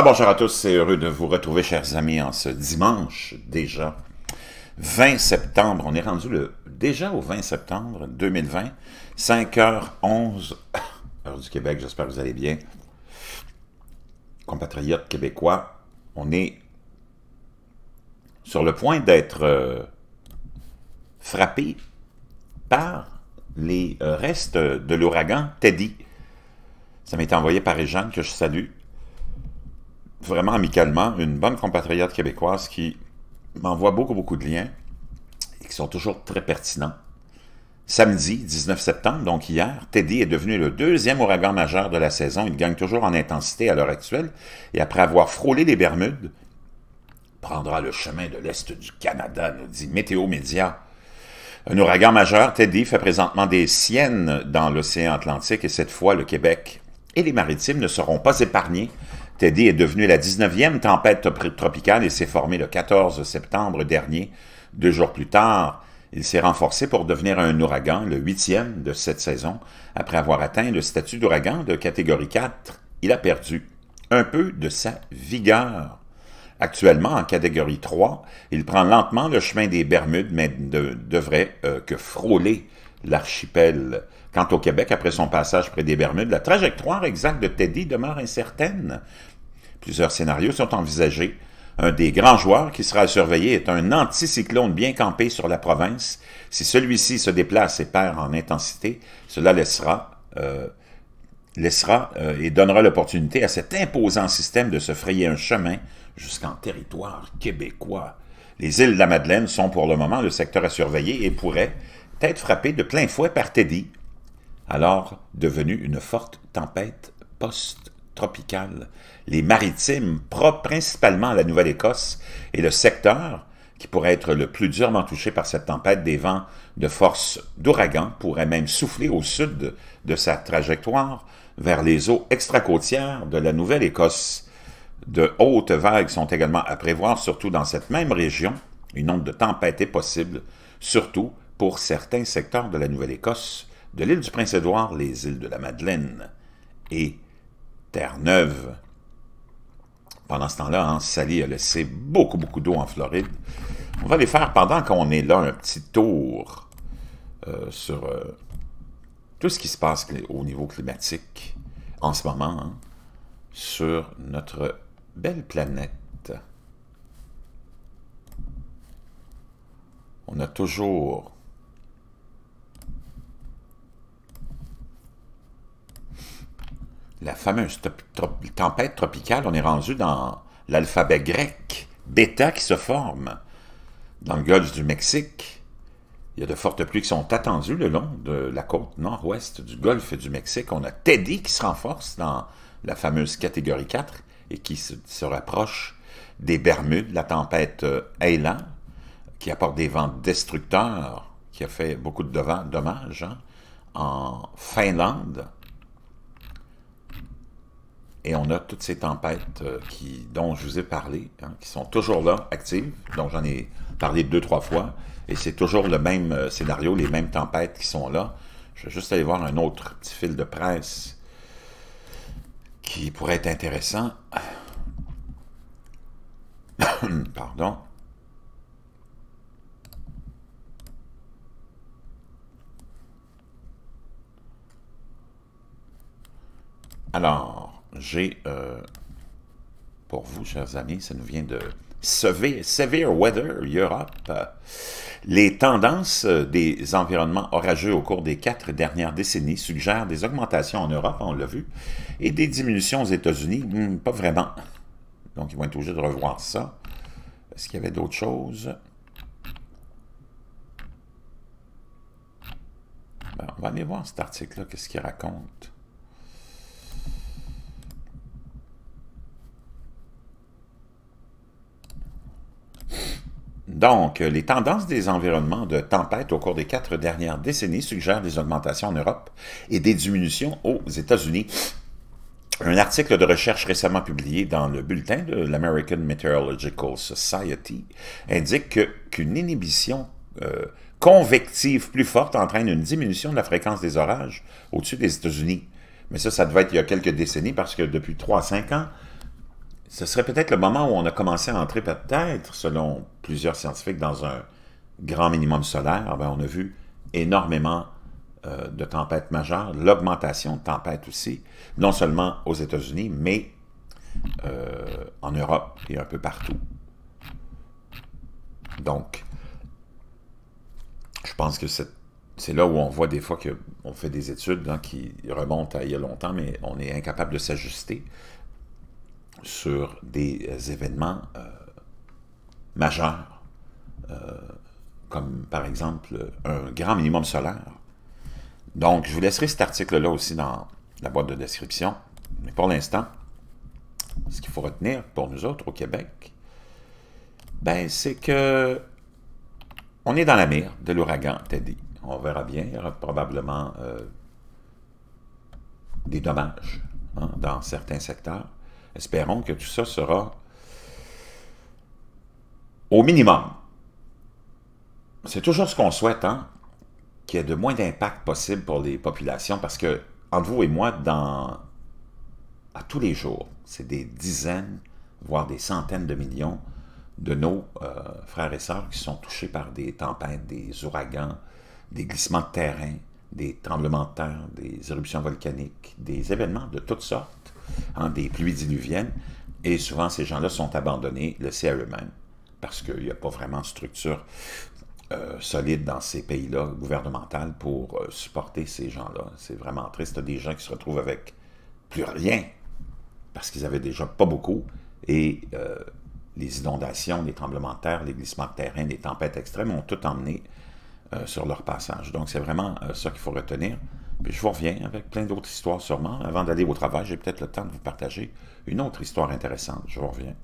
bonjour à tous, c'est heureux de vous retrouver chers amis en ce dimanche déjà, 20 septembre, on est rendu le, déjà au 20 septembre 2020, 5h11, heure du Québec, j'espère que vous allez bien. Compatriotes québécois, on est sur le point d'être euh, frappé par les restes de l'ouragan Teddy. Ça m'a été envoyé par Ejeanne, que je salue, vraiment amicalement une bonne compatriote québécoise qui m'envoie beaucoup, beaucoup de liens et qui sont toujours très pertinents. Samedi 19 septembre, donc hier, Teddy est devenu le deuxième ouragan majeur de la saison. Il gagne toujours en intensité à l'heure actuelle et après avoir frôlé les Bermudes, prendra le chemin de l'Est du Canada, nous dit Météo Média. Un ouragan majeur, Teddy, fait présentement des siennes dans l'océan Atlantique et cette fois le Québec et les maritimes ne seront pas épargnés Teddy est devenu la 19e tempête tropicale et s'est formée le 14 septembre dernier. Deux jours plus tard, il s'est renforcé pour devenir un ouragan, le huitième de cette saison. Après avoir atteint le statut d'ouragan de catégorie 4, il a perdu un peu de sa vigueur. Actuellement, en catégorie 3, il prend lentement le chemin des Bermudes, mais ne devrait euh, que frôler l'archipel. Quant au Québec, après son passage près des Bermudes, la trajectoire exacte de Teddy demeure incertaine. Plusieurs scénarios sont envisagés. Un des grands joueurs qui sera à surveiller est un anticyclone bien campé sur la province. Si celui-ci se déplace et perd en intensité, cela laissera, euh, laissera euh, et donnera l'opportunité à cet imposant système de se frayer un chemin jusqu'en territoire québécois. Les îles de la Madeleine sont pour le moment le secteur à surveiller et pourraient être frappées de plein fouet par Teddy, alors devenu une forte tempête post tropicales, les maritimes propres principalement à la Nouvelle-Écosse et le secteur qui pourrait être le plus durement touché par cette tempête des vents de force d'ouragan pourrait même souffler au sud de sa trajectoire vers les eaux extracôtières de la Nouvelle-Écosse. De hautes vagues sont également à prévoir, surtout dans cette même région. Une onde de tempête est possible, surtout pour certains secteurs de la Nouvelle-Écosse, de l'île du Prince-Édouard, les îles de la Madeleine et Terre-Neuve. Pendant ce temps-là, Sally a laissé beaucoup, beaucoup d'eau en Floride. On va aller faire, pendant qu'on est là, un petit tour euh, sur euh, tout ce qui se passe au niveau climatique en ce moment hein, sur notre belle planète. On a toujours la fameuse tempête tropicale, on est rendu dans l'alphabet grec, bêta qui se forme dans le golfe du Mexique. Il y a de fortes pluies qui sont attendues le long de la côte nord-ouest du golfe du Mexique. On a Teddy qui se renforce dans la fameuse catégorie 4 et qui se, rapproche des Bermudes, la tempête euh, Aylan, qui apporte des vents destructeurs, qui a fait beaucoup de dommages hein, en Finlande. Et on a toutes ces tempêtes euh, dont je vous ai parlé, hein, qui sont toujours là, actives, dont j'en ai parlé deux, trois fois. Et c'est toujours le même euh, scénario, les mêmes tempêtes qui sont là. Je vais juste aller voir un autre petit fil de presse qui pourrait être intéressant. Pardon. Alors, j'ai euh, pour vous, chers amis, ça nous vient de Severe, severe Weather Europe, les tendances euh, des environnements orageux au cours des quatre dernières décennies suggèrent des augmentations en Europe, on l'a vu, et des diminutions aux États-Unis, hmm, pas vraiment. Donc, ils vont être obligés de revoir ça. Est-ce qu'il y avait d'autres choses? Ben, on va aller voir cet article-là, qu'est-ce qu'il raconte. Donc, les tendances des environnements de tempête au cours des quatre dernières décennies suggèrent des augmentations en Europe et des diminutions aux États-Unis. Un article de recherche récemment publié dans le bulletin de l'American Meteorological Society indique qu'une inhibition euh, convective plus forte entraîne une diminution de la fréquence des orages au-dessus des États-Unis. Mais ça, ça devait être il y a quelques décennies parce que depuis 3 à 5 ans, ce serait peut-être le moment où on a commencé à entrer peut-être, selon plusieurs scientifiques, dans un grand minimum solaire. Ben, on a vu énormément euh, de tempêtes majeures, l'augmentation de tempêtes aussi, non seulement aux États-Unis, mais euh, en Europe et un peu partout. Donc, je pense que c'est là où on voit des fois qu'on fait des études hein, qui remontent à il y a longtemps, mais on est incapable de s'ajuster sur des événements euh, majeurs, euh, comme par exemple un grand minimum solaire. Donc, je vous laisserai cet article-là aussi dans la boîte de description. Mais pour l'instant, ce qu'il faut retenir pour nous autres au Québec, ben, c'est que on est dans la mer de l'ouragan Teddy. On verra bien, il y aura probablement euh, des dommages hein, dans certains secteurs. Espérons que tout ça sera au minimum. C'est toujours ce qu'on souhaite, hein? Qu'il y ait de moins d'impact possible pour les populations, parce que, entre vous et moi, dans à tous les jours, c'est des dizaines, voire des centaines de millions de nos euh, frères et sœurs qui sont touchés par des tempêtes, des ouragans, des glissements de terrain, des tremblements de terre, des éruptions volcaniques, des événements de toutes sortes en des pluies diluviennes. Et souvent, ces gens-là sont abandonnés, laissés à eux-mêmes, parce qu'il n'y a pas vraiment de structure euh, solide dans ces pays-là, gouvernementale, pour euh, supporter ces gens-là. C'est vraiment triste. Des gens qui se retrouvent avec plus rien, parce qu'ils avaient déjà pas beaucoup, et euh, les inondations, les tremblements de terre, les glissements de terrain, les tempêtes extrêmes ont tout emmené sur leur passage. Donc, c'est vraiment ça qu'il faut retenir je vous reviens avec plein d'autres histoires sûrement. Avant d'aller au travail, j'ai peut-être le temps de vous partager une autre histoire intéressante. Je vous reviens.